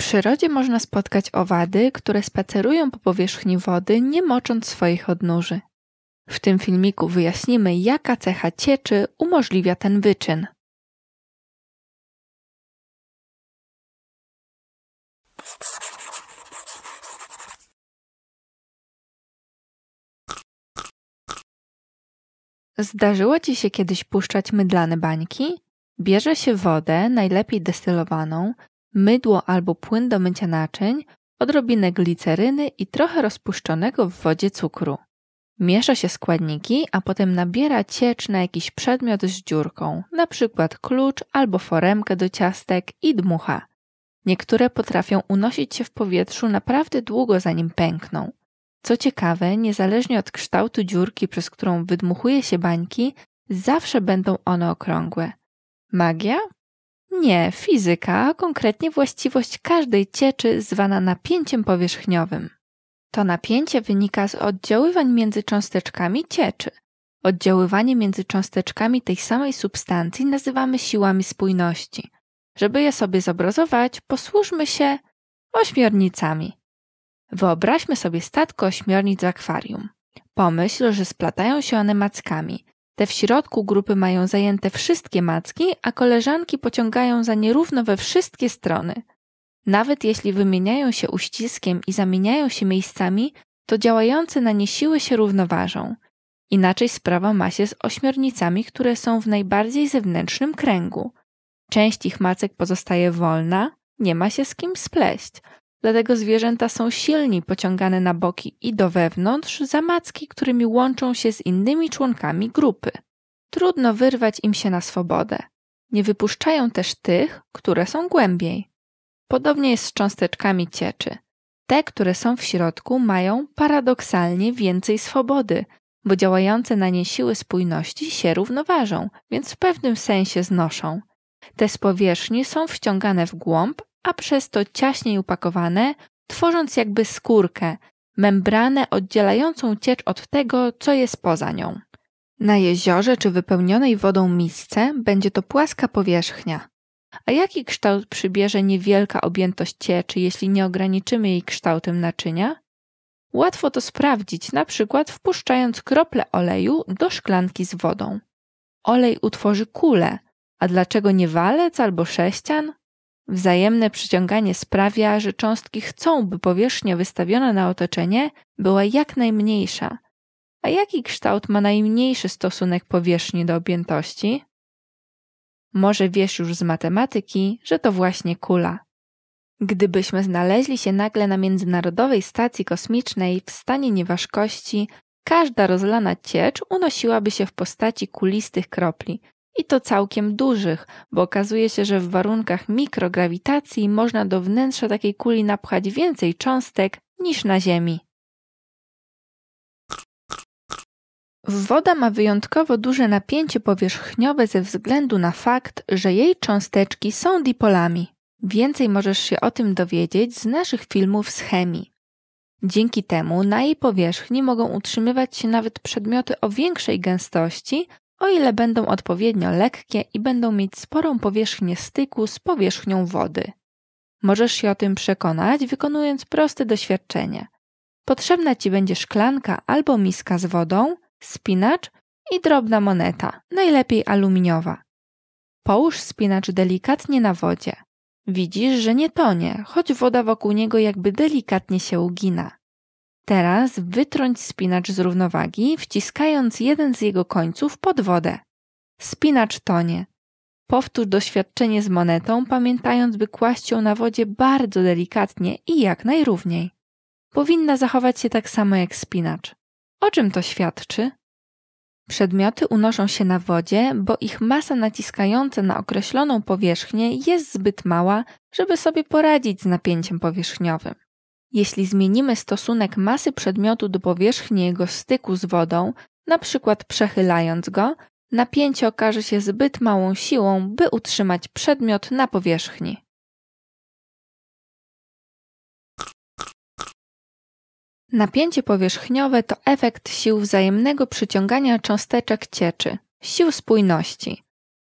przyrodzie można spotkać owady, które spacerują po powierzchni wody, nie mocząc swoich odnóży. W tym filmiku wyjaśnimy, jaka cecha cieczy umożliwia ten wyczyn. Zdarzyło Ci się kiedyś puszczać mydlane bańki? Bierze się wodę, najlepiej destylowaną, mydło albo płyn do mycia naczyń, odrobinę gliceryny i trochę rozpuszczonego w wodzie cukru. Miesza się składniki, a potem nabiera ciecz na jakiś przedmiot z dziurką, np. klucz albo foremkę do ciastek i dmucha. Niektóre potrafią unosić się w powietrzu naprawdę długo zanim pękną. Co ciekawe, niezależnie od kształtu dziurki, przez którą wydmuchuje się bańki, zawsze będą one okrągłe. Magia? Nie, fizyka, a konkretnie właściwość każdej cieczy zwana napięciem powierzchniowym. To napięcie wynika z oddziaływań między cząsteczkami cieczy. Oddziaływanie między cząsteczkami tej samej substancji nazywamy siłami spójności. Żeby je sobie zobrazować, posłużmy się ośmiornicami. Wyobraźmy sobie statko ośmiornic w akwarium. Pomyśl, że splatają się one mackami. Te w środku grupy mają zajęte wszystkie macki, a koleżanki pociągają za nierówno we wszystkie strony. Nawet jeśli wymieniają się uściskiem i zamieniają się miejscami, to działające na nie siły się równoważą. Inaczej sprawa ma się z ośmiornicami, które są w najbardziej zewnętrznym kręgu. Część ich macek pozostaje wolna, nie ma się z kim spleść. Dlatego zwierzęta są silniej pociągane na boki i do wewnątrz za macki, którymi łączą się z innymi członkami grupy. Trudno wyrwać im się na swobodę. Nie wypuszczają też tych, które są głębiej. Podobnie jest z cząsteczkami cieczy. Te, które są w środku, mają paradoksalnie więcej swobody, bo działające na nie siły spójności się równoważą, więc w pewnym sensie znoszą. Te z powierzchni są wciągane w głąb, a przez to ciaśniej upakowane, tworząc jakby skórkę, membranę oddzielającą ciecz od tego, co jest poza nią. Na jeziorze czy wypełnionej wodą misce będzie to płaska powierzchnia. A jaki kształt przybierze niewielka objętość cieczy, jeśli nie ograniczymy jej kształtem naczynia? Łatwo to sprawdzić, na przykład wpuszczając krople oleju do szklanki z wodą. Olej utworzy kulę, a dlaczego nie walec albo sześcian? Wzajemne przyciąganie sprawia, że cząstki chcą, by powierzchnia wystawiona na otoczenie była jak najmniejsza. A jaki kształt ma najmniejszy stosunek powierzchni do objętości? Może wiesz już z matematyki, że to właśnie kula. Gdybyśmy znaleźli się nagle na Międzynarodowej Stacji Kosmicznej w stanie nieważkości, każda rozlana ciecz unosiłaby się w postaci kulistych kropli, i to całkiem dużych, bo okazuje się, że w warunkach mikrograwitacji można do wnętrza takiej kuli napchać więcej cząstek niż na Ziemi. Woda ma wyjątkowo duże napięcie powierzchniowe ze względu na fakt, że jej cząsteczki są dipolami. Więcej możesz się o tym dowiedzieć z naszych filmów z chemii. Dzięki temu na jej powierzchni mogą utrzymywać się nawet przedmioty o większej gęstości o ile będą odpowiednio lekkie i będą mieć sporą powierzchnię styku z powierzchnią wody. Możesz się o tym przekonać, wykonując proste doświadczenie. Potrzebna ci będzie szklanka albo miska z wodą, spinacz i drobna moneta, najlepiej aluminiowa. Połóż spinacz delikatnie na wodzie. Widzisz, że nie tonie, choć woda wokół niego jakby delikatnie się ugina. Teraz wytrąć spinacz z równowagi, wciskając jeden z jego końców pod wodę. Spinacz tonie. Powtórz doświadczenie z monetą, pamiętając, by kłaść ją na wodzie bardzo delikatnie i jak najrówniej. Powinna zachować się tak samo jak spinacz. O czym to świadczy? Przedmioty unoszą się na wodzie, bo ich masa naciskająca na określoną powierzchnię jest zbyt mała, żeby sobie poradzić z napięciem powierzchniowym. Jeśli zmienimy stosunek masy przedmiotu do powierzchni jego styku z wodą, np. przechylając go, napięcie okaże się zbyt małą siłą, by utrzymać przedmiot na powierzchni. Napięcie powierzchniowe to efekt sił wzajemnego przyciągania cząsteczek cieczy, sił spójności.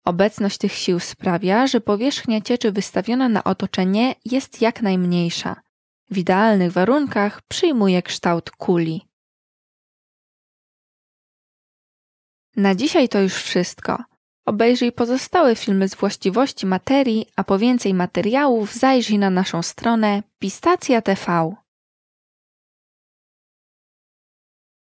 Obecność tych sił sprawia, że powierzchnia cieczy wystawiona na otoczenie jest jak najmniejsza w idealnych warunkach przyjmuje kształt kuli. Na dzisiaj to już wszystko. Obejrzyj pozostałe filmy z właściwości materii, a po więcej materiałów zajrzyj na naszą stronę Pistacja TV.